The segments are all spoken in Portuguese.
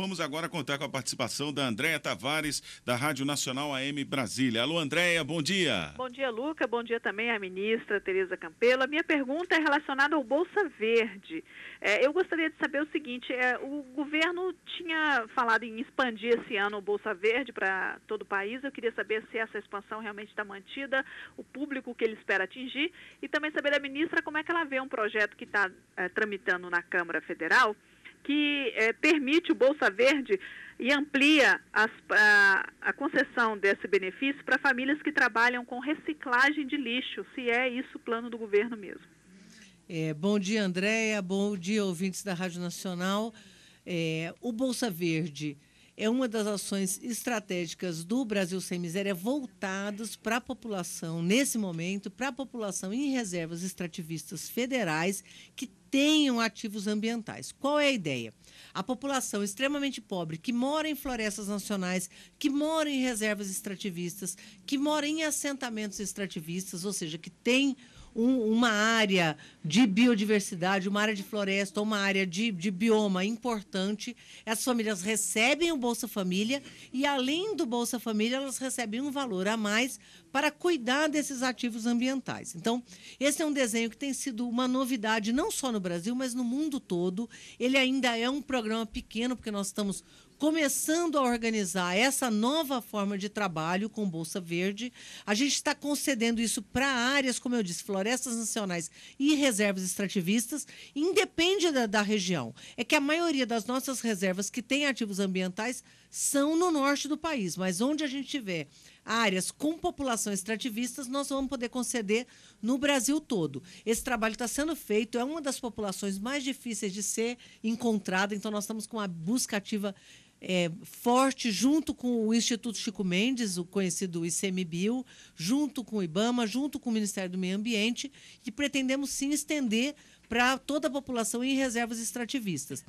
Vamos agora contar com a participação da Andréia Tavares, da Rádio Nacional AM Brasília. Alô, Andréia, bom dia. Bom dia, Luca. Bom dia também à ministra Tereza Campelo. A minha pergunta é relacionada ao Bolsa Verde. É, eu gostaria de saber o seguinte: é, o governo tinha falado em expandir esse ano o Bolsa Verde para todo o país. Eu queria saber se essa expansão realmente está mantida, o público que ele espera atingir, e também saber da ministra como é que ela vê um projeto que está é, tramitando na Câmara Federal que é, permite o Bolsa Verde e amplia as, a, a, concessão desse benefício para famílias que trabalham com reciclagem de lixo, se é isso o plano do governo mesmo. É, bom dia, Andréia. Bom dia, ouvintes da Rádio Nacional. É, o Bolsa Verde é uma das ações estratégicas do Brasil Sem Miséria voltadas para a população, nesse momento, para a população em reservas extrativistas federais que tenham ativos ambientais. Qual é a ideia? A população extremamente pobre que mora em florestas nacionais, que mora em reservas extrativistas, que mora em assentamentos extrativistas, ou seja, que tem um, uma área de biodiversidade, uma área de floresta, uma área de, de bioma importante. As famílias recebem o Bolsa Família e, além do Bolsa Família, elas recebem um valor a mais para cuidar desses ativos ambientais. Então, esse é um desenho que tem sido uma novidade não só no Brasil, mas no mundo todo. Ele ainda é um programa pequeno, porque nós estamos começando a organizar essa nova forma de trabalho com Bolsa Verde. A gente está concedendo isso para áreas, como eu disse, florestas nacionais e reservas extrativistas, independe da, da região. É que a maioria das nossas reservas que têm ativos ambientais são no norte do país, mas onde a gente tiver áreas com população extrativistas, nós vamos poder conceder no Brasil todo. Esse trabalho está sendo feito, é uma das populações mais difíceis de ser encontrada, então nós estamos com uma busca ativa é, forte, junto com o Instituto Chico Mendes, o conhecido ICMBio, junto com o IBAMA, junto com o Ministério do Meio Ambiente, e pretendemos sim estender para toda a população em reservas extrativistas.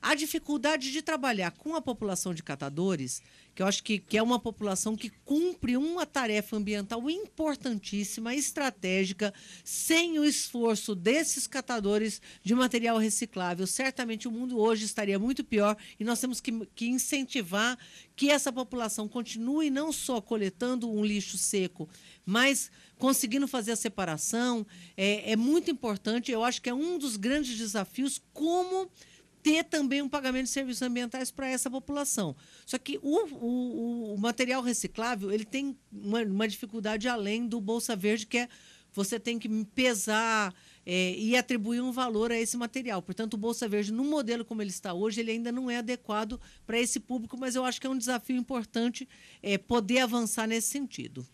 A dificuldade de trabalhar com a população de catadores, que eu acho que, que é uma população que cumpre uma tarefa ambiental importantíssima, estratégica, sem o esforço desses catadores de material reciclável, certamente o mundo hoje estaria muito pior e nós temos que, que incentivar que essa população continue não só coletando um lixo seco, mas conseguindo fazer a separação. É, é muito importante. Eu acho que é um dos grandes desafios como ter também um pagamento de serviços ambientais para essa população. Só que o, o, o material reciclável ele tem uma, uma dificuldade além do Bolsa Verde, que é você tem que pesar é, e atribuir um valor a esse material. Portanto, o Bolsa Verde, no modelo como ele está hoje, ele ainda não é adequado para esse público, mas eu acho que é um desafio importante é, poder avançar nesse sentido.